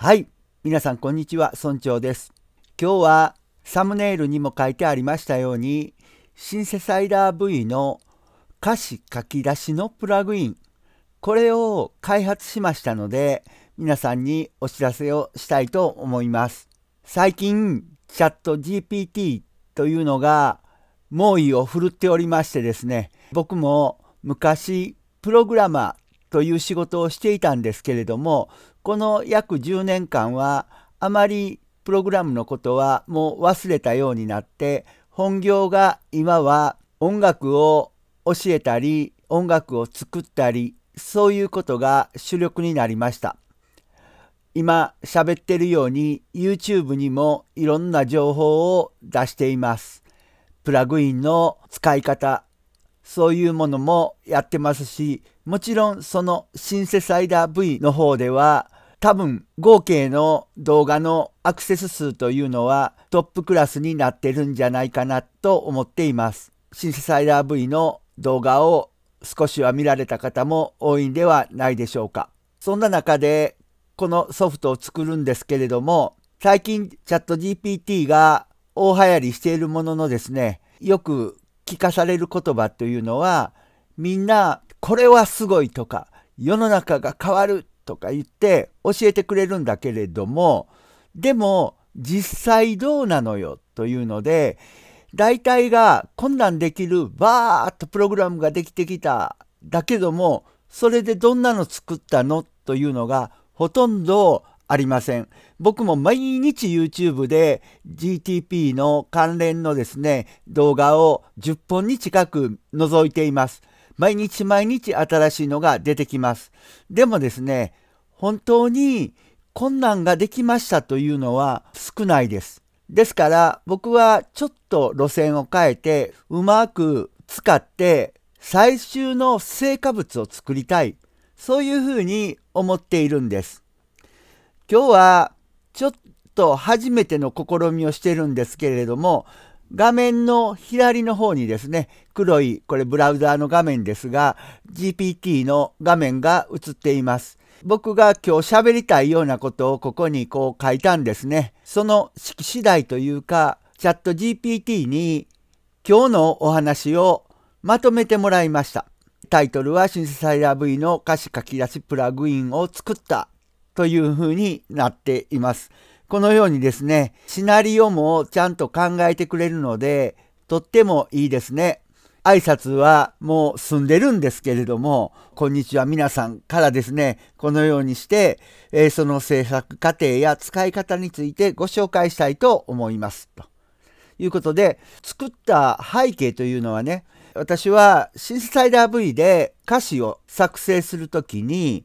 はい。皆さん、こんにちは。村長です。今日は、サムネイルにも書いてありましたように、シンセサイダー V の歌詞書き出しのプラグイン。これを開発しましたので、皆さんにお知らせをしたいと思います。最近、チャット GPT というのが、猛威を振るっておりましてですね、僕も昔、プログラマーという仕事をしていたんですけれども、この約10年間はあまりプログラムのことはもう忘れたようになって本業が今は音楽を教えたり音楽を作ったりそういうことが主力になりました。今喋ってるように YouTube にもいろんな情報を出しています。プラグインの使い方そういうものもやってますしもちろんそのシンセサイダー V の方では多分合計の動画のアクセス数というのはトップクラスになってるんじゃないかなと思っています。シンセサイダー V の動画を少しは見られた方も多いんではないでしょうか。そんな中でこのソフトを作るんですけれども最近チャット GPT が大流行りしているもののですねよく聞かされる言葉というのはみんなこれはすごいとか、世の中が変わるとか言って教えてくれるんだけれども、でも実際どうなのよというので、大体が困難できるバーッとプログラムができてきただけども、それでどんなの作ったのというのがほとんどありません。僕も毎日 YouTube で GTP の関連のですね、動画を10本に近く覗いています。毎日毎日新しいのが出てきます。でもですね、本当に困難ができましたというのは少ないです。ですから僕はちょっと路線を変えてうまく使って最終の成果物を作りたい。そういうふうに思っているんです。今日はちょっと初めての試みをしてるんですけれども画面の左の方にですね、黒い、これブラウザーの画面ですが、GPT の画面が映っています。僕が今日喋りたいようなことをここにこう書いたんですね。その式次第というか、チャット GPT に今日のお話をまとめてもらいました。タイトルはシンセサイラー V の歌詞書き出しプラグインを作ったというふうになっています。このようにですね、シナリオもちゃんと考えてくれるので、とってもいいですね。挨拶はもう済んでるんですけれども、こんにちは皆さんからですね、このようにして、えー、その制作過程や使い方についてご紹介したいと思います。ということで、作った背景というのはね、私はシンセサイダー V で歌詞を作成する時に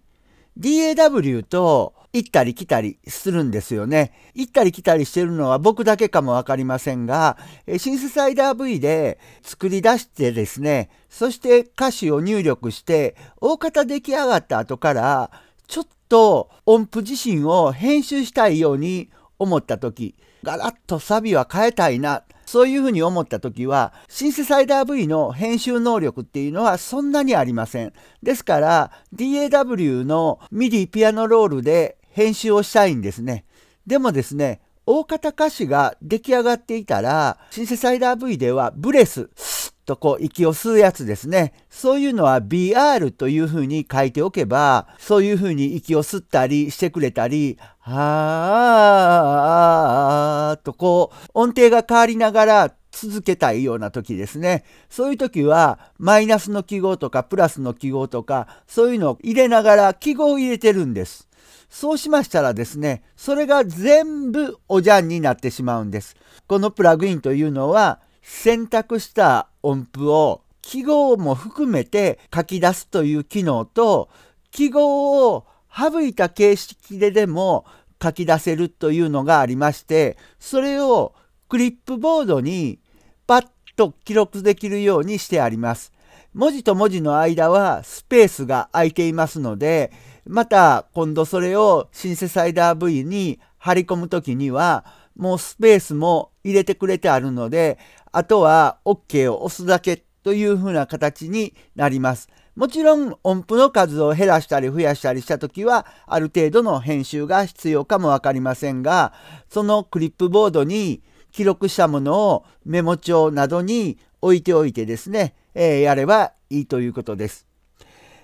DAW と行ったり来たりするんですよね。行ったり来たりしてるのは僕だけかもわかりませんが、シンセサイダー V で作り出してですね、そして歌詞を入力して、大方出来上がった後から、ちょっと音符自身を編集したいように思った時、ガラッとサビは変えたいな、そういうふうに思った時は、シンセサイダー V の編集能力っていうのはそんなにありません。ですから、DAW のミディピアノロールで編集をしたいんですね。でもですね、大方歌詞が出来上がっていたら、シンセサイダー V ではブレス、スッとこう息を吸うやつですね。そういうのは BR というふうに書いておけば、そういうふうに息を吸ったりしてくれたり、はーとこう音程が変わりながら続けたいような時ですね。そういう時はマイナスの記号とかプラスの記号とかそういうのを入れながら記号を入れてるんです。そうしましたらですね、それが全部おじゃんになってしまうんです。このプラグインというのは、選択した音符を記号も含めて書き出すという機能と、記号を省いた形式ででも書き出せるというのがありまして、それをクリップボードにパッと記録できるようにしてあります。文字と文字の間はスペースが空いていますので、また今度それをシンセサイダー V に張り込む時にはもうスペースも入れてくれてあるのであとは OK を押すだけというふうな形になります。もちろん音符の数を減らしたり増やしたりした時はある程度の編集が必要かも分かりませんがそのクリップボードに記録したものをメモ帳などに置いておいてですね、えー、やればいいということです。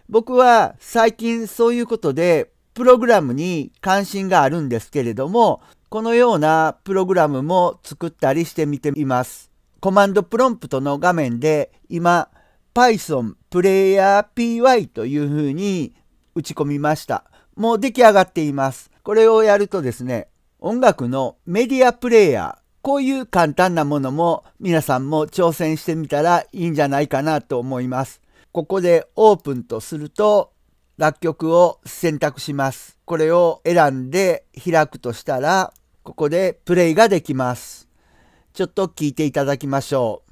僕は最近そういうことでプログラムに関心があるんですけれども、このようなプログラムも作ったりしてみています。コマンドプロンプトの画面で今 Python プレイヤー PY というふうに打ち込みました。もう出来上がっています。これをやるとですね、音楽のメディアプレイヤー、こういう簡単なものも皆さんも挑戦してみたらいいんじゃないかなと思います。ここでオープンとすると、楽曲を選択します。これを選んで開くとしたら、ここでプレイができます。ちょっと聞いていただきましょう。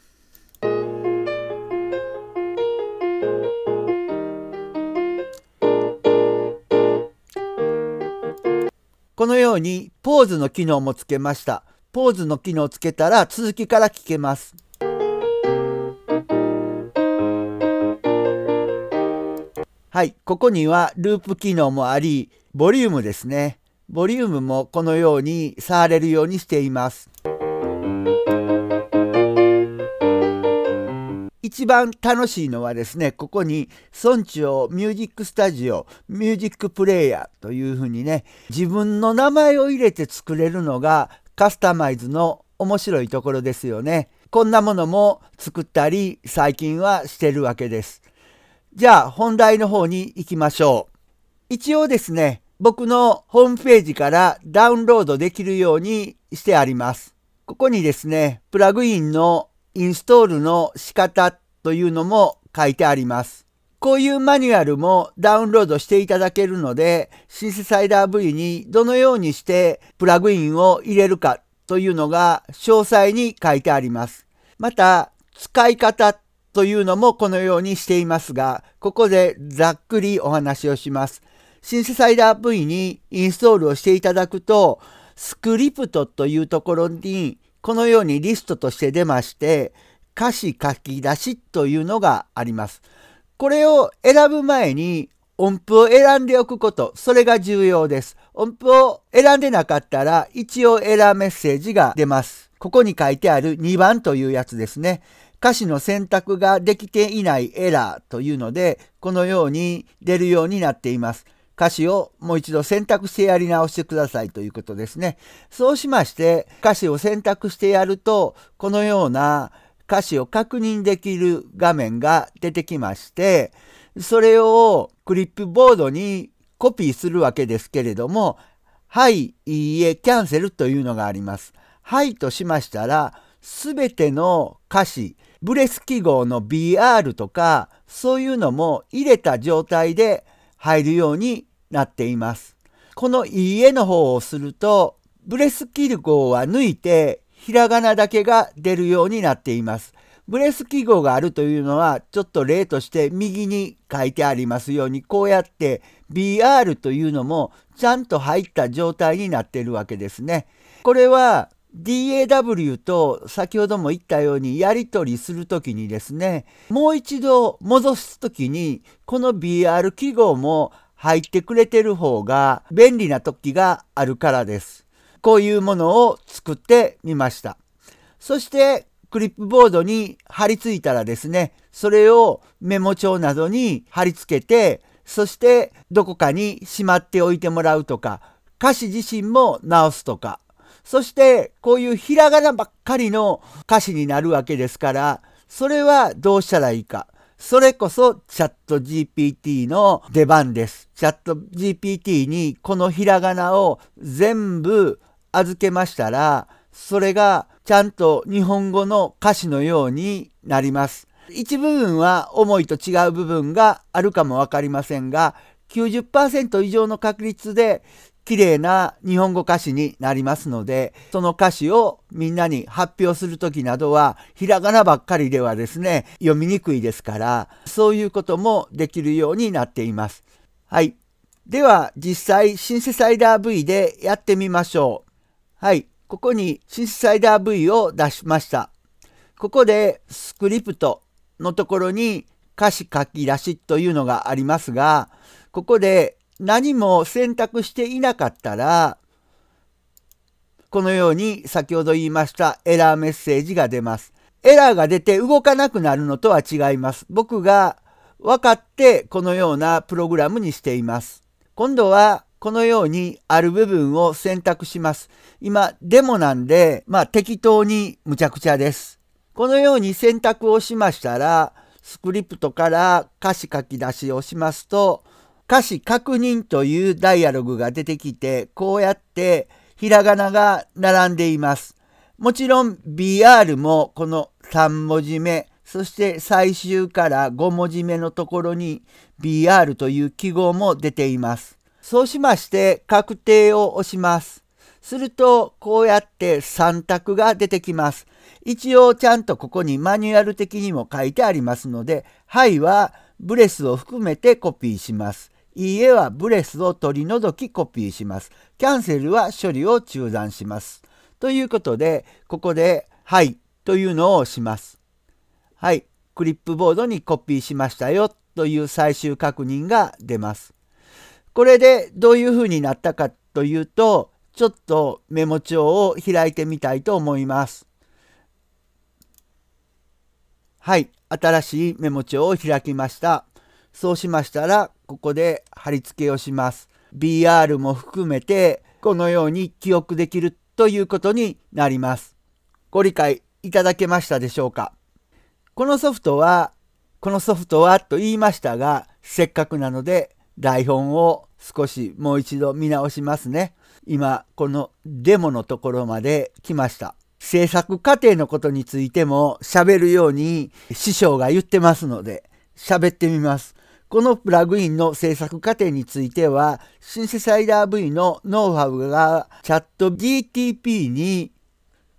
このようにポーズの機能もつけました。ポーズの機能をつけたら続きから聞けます。はい、ここにはループ機能もあり、ボリュームですね。ボリュームもこのように触れるようにしています。一番楽しいのはですね、ここに村長ミュージックスタジオ、ミュージックプレイヤーというふうにね、自分の名前を入れて作れるのがカスタマイズの面白いところですよね。こんなものも作ったり最近はしてるわけです。じゃあ本題の方に行きましょう。一応ですね、僕のホームページからダウンロードできるようにしてあります。ここにですね、プラグインのインストールの仕方というのも書いてあります。こういうマニュアルもダウンロードしていただけるので、シンセサイダー V にどのようにしてプラグインを入れるかというのが詳細に書いてあります。また、使い方というのもこのようにしていますが、ここでざっくりお話をします。シンセサイダー V にインストールをしていただくと、スクリプトというところに、このようにリストとして出まして、歌詞書き出しというのがあります。これを選ぶ前に音符を選んでおくこと、それが重要です。音符を選んでなかったら、一応エラーメッセージが出ます。ここに書いてある2番というやつですね。歌詞の選択ができていないエラーというので、このように出るようになっています。歌詞をもう一度選択してやり直してくださいということですね。そうしまして、歌詞を選択してやると、このような歌詞を確認できる画面が出てきまして、それをクリップボードにコピーするわけですけれども、はい、いいえ、キャンセルというのがあります。はいとしましたら、すべての歌詞、ブレス記号の BR とか、そういうのも入れた状態で入るようになっています。この EA の方をすると、ブレス記号は抜いて、ひらがなだけが出るようになっています。ブレス記号があるというのは、ちょっと例として右に書いてありますように、こうやって BR というのもちゃんと入った状態になっているわけですね。これは DAW と先ほども言ったようにやり取りするときにですね、もう一度戻すときに、この BR 記号も入ってくれてる方が便利な時があるからです。こういうものを作ってみました。そしてクリップボードに貼り付いたらですね、それをメモ帳などに貼り付けて、そしてどこかにしまっておいてもらうとか、歌詞自身も直すとか、そしてこういうひらがなばっかりの歌詞になるわけですから、それはどうしたらいいか。それこそチャット GPT の出番です。チャット GPT にこのひらがなを全部預けましたら、それがちゃんと日本語の歌詞のようになります。一部分は思いと違う部分があるかもわかりませんが、90%以上の確率で綺麗な日本語歌詞になりますので、その歌詞をみんなに発表するときなどは、ひらがなばっかりではですね、読みにくいですから、そういうこともできるようになっています。はい。では、実際、シンセサイダー V でやってみましょう。はい。ここにシンセサイダー V を出しました。ここで、スクリプトのところに歌詞書き出しというのがありますが、ここで何も選択していなかったら、このように先ほど言いましたエラーメッセージが出ます。エラーが出て動かなくなるのとは違います。僕が分かってこのようなプログラムにしています。今度はこのようにある部分を選択します。今、デモなんで、まあ適当にむちゃくちゃです。このように選択をしましたら、スクリプトから歌詞書き出しをしますと、歌詞確認というダイアログが出てきて、こうやってひらがなが並んでいます。もちろん BR もこの3文字目、そして最終から5文字目のところに BR という記号も出ています。そうしまして確定を押します。するとこうやって3択が出てきます。一応ちゃんとここにマニュアル的にも書いてありますので、はいはブレスを含めてコピーします。いいえはブレスを取り除きコピーします。キャンセルは処理を中断します。ということで、ここで、はい、というのをします。はい、クリップボードにコピーしましたよという最終確認が出ます。これでどういうふうになったかというと、ちょっとメモ帳を開いてみたいと思います。はい、新しいメモ帳を開きました。そうしましたら、ここで貼り付けをします。BR も含めて、このように記憶できるということになります。ご理解いただけましたでしょうかこのソフトは、このソフトはと言いましたが、せっかくなので台本を少しもう一度見直しますね。今、このデモのところまで来ました。制作過程のことについても喋るように師匠が言ってますので、喋ってみます。このプラグインの制作過程については、シンセサイダー V のノウハウがチャット GTP に、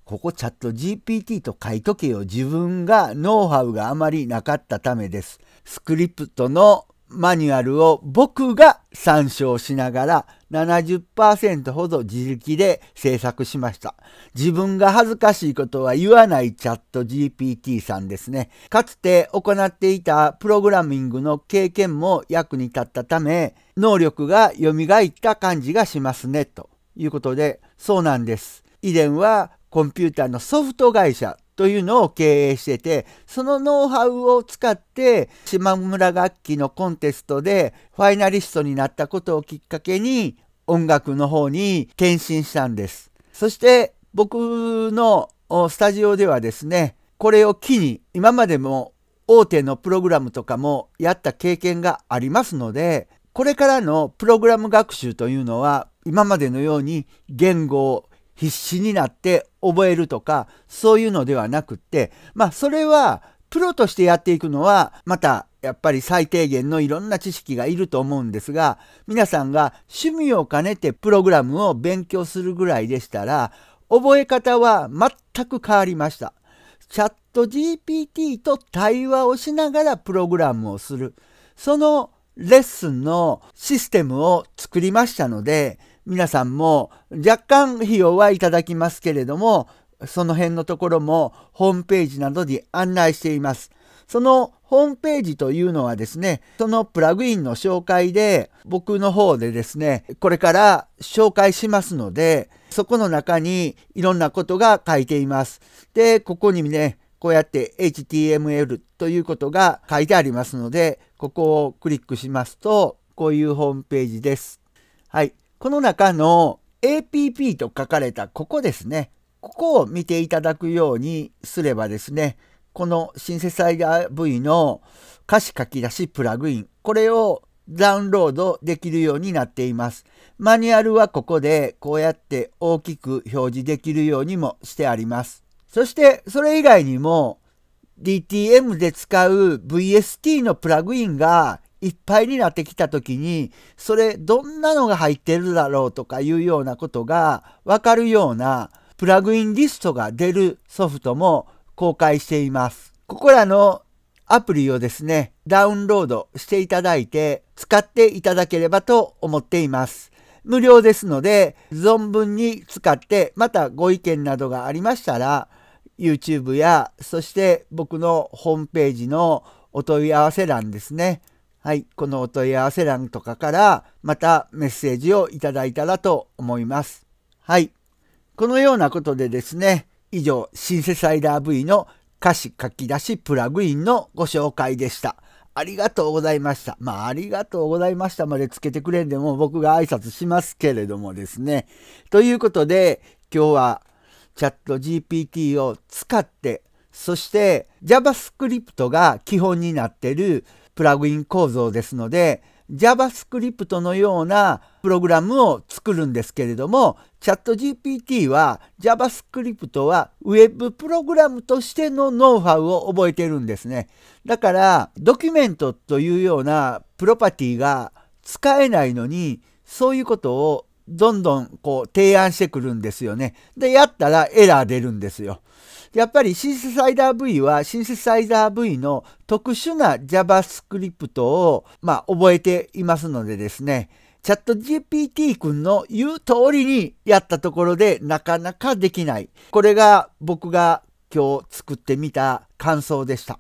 ここチャット GPT と書いとけよ。自分がノウハウがあまりなかったためです。スクリプトのマニュアルを僕が参照しながら70%ほど自力で制作しました。自分が恥ずかしいことは言わないチャット GPT さんですね。かつて行っていたプログラミングの経験も役に立ったため、能力が蘇った感じがしますね、ということで、そうなんです。以前はコンピューターのソフト会社というのを経営しててそのノウハウを使って島村楽器のコンテストでファイナリストになったことをきっかけに音楽の方に転身したんですそして僕のスタジオではですねこれを機に今までも大手のプログラムとかもやった経験がありますのでこれからのプログラム学習というのは今までのように言語必死になって覚えるとか、そういうのではなくって、まあそれはプロとしてやっていくのは、またやっぱり最低限のいろんな知識がいると思うんですが、皆さんが趣味を兼ねてプログラムを勉強するぐらいでしたら、覚え方は全く変わりました。チャット GPT と対話をしながらプログラムをする。そのレッスンのシステムを作りましたので、皆さんも若干費用はいただきますけれども、その辺のところもホームページなどに案内しています。そのホームページというのはですね、そのプラグインの紹介で僕の方でですね、これから紹介しますので、そこの中にいろんなことが書いています。で、ここにね、こうやって HTML ということが書いてありますので、ここをクリックしますと、こういうホームページです。はい。この中の APP と書かれたここですね。ここを見ていただくようにすればですね、このシンセサイザー V の歌詞書き出しプラグイン、これをダウンロードできるようになっています。マニュアルはここでこうやって大きく表示できるようにもしてあります。そしてそれ以外にも DTM で使う VST のプラグインがいっぱいになってきた時にそれどんなのが入ってるだろうとかいうようなことがわかるようなプラグインリストが出るソフトも公開しています。ここらのアプリをですね、ダウンロードしていただいて使っていただければと思っています。無料ですので、存分に使って、またご意見などがありましたら、YouTube や、そして僕のホームページのお問い合わせ欄ですね。はい、このお問い合わせ欄とかからまたメッセージをいただいたらと思います。はい。このようなことでですね、以上、シンセサイダー V の歌詞書き出しプラグインのご紹介でした。ありがとうございました。まあ、ありがとうございましたまでつけてくれんでも僕が挨拶しますけれどもですね。ということで、今日はチャット GPT を使って、そして JavaScript が基本になってるプラグイン構造ですので JavaScript のようなプログラムを作るんですけれども ChatGPT は JavaScript は Web プログラムとしてのノウハウを覚えてるんですね。だからドキュメントというようなプロパティが使えないのにそういうことをどんどんこう提案してくるんですよね。でやったらエラー出るんですよ。やっぱりシンセサイザー V はシンセサイザー V の特殊な JavaScript を、まあ、覚えていますのでですね、チャット GPT 君の言う通りにやったところでなかなかできない。これが僕が今日作ってみた感想でした。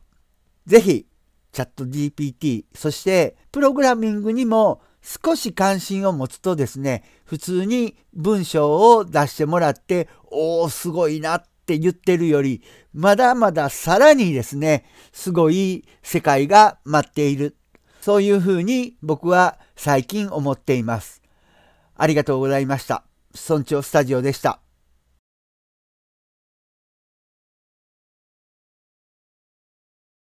ぜひ、チャット GPT、そしてプログラミングにも少し関心を持つとですね、普通に文章を出してもらって、おお、すごいなっって言ってるより、まだまださらにですね、すごい世界が待っている。そういうふうに僕は最近思っています。ありがとうございました。村長スタジオでした。